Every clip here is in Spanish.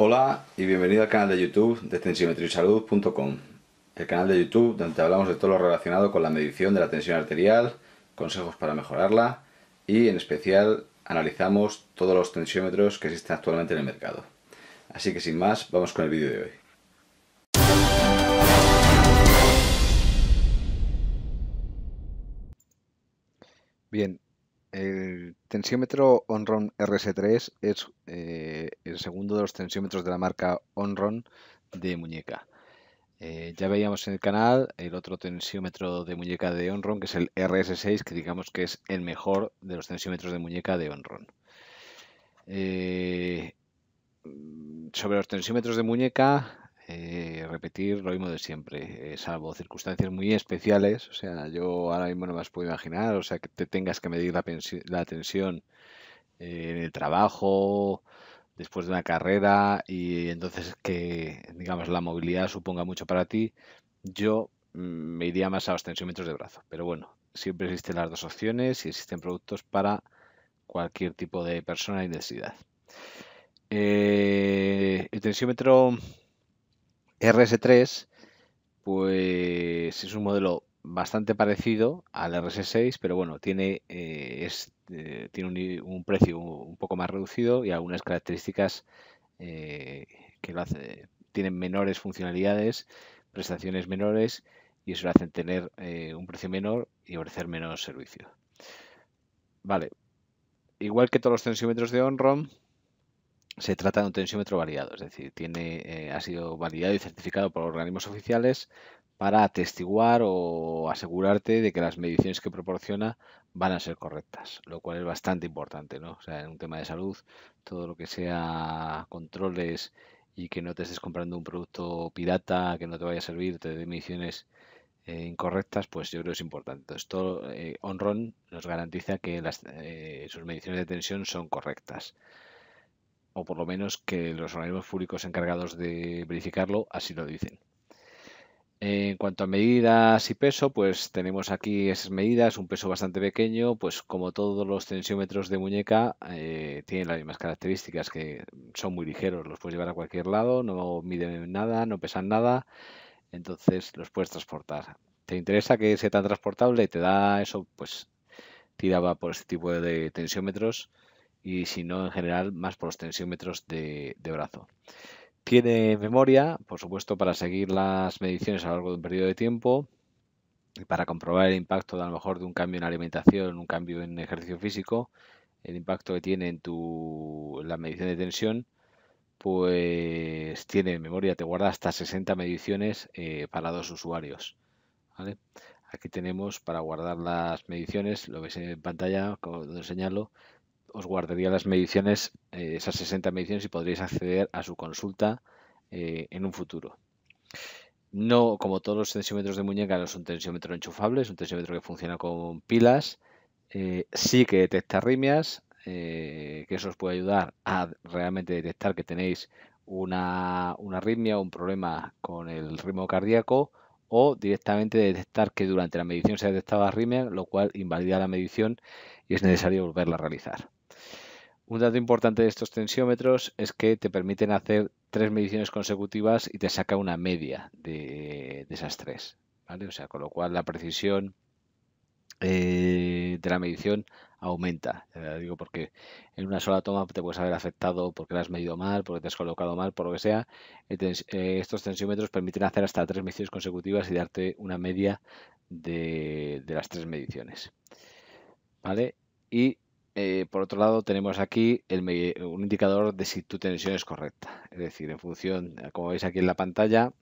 Hola y bienvenido al canal de YouTube de tensiometriosalud.com, el canal de YouTube donde hablamos de todo lo relacionado con la medición de la tensión arterial, consejos para mejorarla y en especial analizamos todos los tensiómetros que existen actualmente en el mercado. Así que sin más, vamos con el vídeo de hoy. Bien, el tensiómetro Onron RS3 es eh, el segundo de los tensiómetros de la marca Onron de muñeca. Eh, ya veíamos en el canal el otro tensiómetro de muñeca de Onron, que es el RS6, que digamos que es el mejor de los tensiómetros de muñeca de Onron. Eh, mm, sobre los tensiómetros de muñeca, eh, repetir lo mismo de siempre, eh, salvo circunstancias muy especiales. O sea, yo ahora mismo no me las puedo imaginar, o sea, que te tengas que medir la, tensión eh, en el trabajo, después de una carrera, y entonces que, digamos, la movilidad suponga mucho para ti. Yo mm, me iría más a los tensiómetros de brazo, pero bueno, siempre existen las dos opciones y existen productos para cualquier tipo de persona y necesidad. el tensiómetro RS3, pues es un modelo bastante parecido al RS6, pero bueno, tiene, eh, eh, tiene un, precio un poco más reducido y algunas características eh, que lo hace, tienen menores funcionalidades, prestaciones menores y eso lo hacen tener un precio menor y ofrecer menos servicio. Vale, igual que todos los tensiómetros de OnROM, se trata de un tensiómetro validado, es decir, tiene, eh, ha sido validado y certificado por organismos oficiales para atestiguar o asegurarte de que las mediciones que proporciona van a ser correctas, lo cual es bastante importante, ¿no? O sea, en un tema de salud, todo lo que sea controles y que no te estés comprando un producto pirata que no te vaya a servir, te dé mediciones eh, incorrectas, pues yo creo que es importante. Entonces, todo, eh, OnRon nos garantiza que sus mediciones de tensión son correctas o por lo menos que los organismos públicos encargados de verificarlo así lo dicen. En cuanto a medidas y peso, pues tenemos aquí esas medidas, un peso bastante pequeño, pues como todos los tensiómetros de muñeca, eh, tienen las mismas características, que son muy ligeros, los puedes llevar a cualquier lado, no miden nada, no pesan nada, entonces los puedes transportar. ¿Te interesa que sea tan transportable? ¿Te da eso? Pues tiraba por este tipo de tensiómetros y si no en general más por los tensiómetros de, brazo. Tiene memoria, por supuesto, para seguir las mediciones a lo largo de un periodo de tiempo y para comprobar el impacto de a lo mejor de un cambio en alimentación, un cambio en ejercicio físico, el impacto que tiene en tu la medición de tensión, pues tiene memoria, te guarda hasta 60 mediciones eh, para dos usuarios. Aquí tenemos para guardar las mediciones, lo veis en pantalla, como lo señalo, os guardaría las mediciones, eh, esas 60 mediciones, y podréis acceder a su consulta eh, en un futuro. No, como todos los tensiómetros de muñeca, no es un tensiómetro enchufable, es un tensiómetro que funciona con pilas. Eh, sí que detecta arritmias, que eso os puede ayudar a realmente detectar que tenéis una, una arritmia o un problema con el ritmo cardíaco o directamente detectar que durante la medición se ha detectado arritmia, lo cual invalida la medición y es necesario volverla a realizar. Un dato importante de estos tensiómetros es que te permiten hacer tres mediciones consecutivas y te saca una media de, esas tres. ¿vale? O sea, con lo cual la precisión eh, de la medición aumenta. digo porque en una sola toma te puedes haber afectado porque la has medido mal, porque te has colocado mal, por lo que sea. Eh, estos tensiómetros permiten hacer hasta tres mediciones consecutivas y darte una media de, de las tres mediciones. ¿Vale? Y eh, por otro lado, tenemos aquí un indicador de si tu tensión es correcta. Es decir, en función, eh, como veis aquí en la pantalla,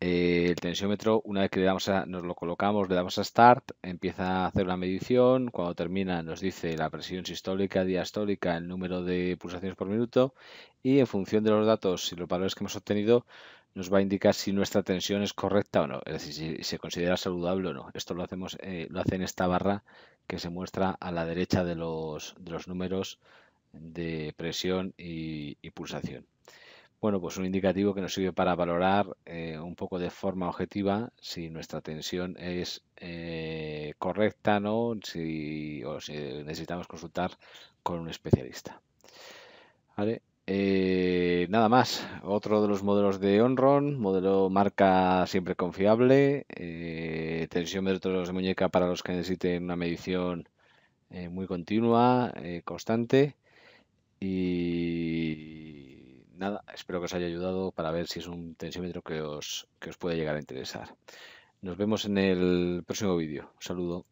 eh, el tensiómetro, una vez que le damos nos lo colocamos, le damos a Start, empieza a hacer la medición. Cuando termina, nos dice la presión sistólica, diastólica, el número de pulsaciones por minuto. Y en función de los datos y los valores que hemos obtenido, nos va a indicar si nuestra tensión es correcta o no, es decir, si se considera saludable o no. Esto lo hacemos, lo hace en esta barra que se muestra a la derecha de los, de los números de presión y, pulsación. Bueno, pues un indicativo que nos sirve para valorar eh, un poco de forma objetiva si nuestra tensión es eh, correcta ¿no? si, o si necesitamos consultar con un especialista. ¿Vale? Eh, nada más, otro de los modelos de Onron, modelo marca siempre confiable, eh, tensiómetros de muñeca para los que necesiten una medición eh, muy continua, constante. Y nada, espero que os haya ayudado para ver si es un tensiómetro que os, que os puede llegar a interesar. Nos vemos en el próximo vídeo. saludo.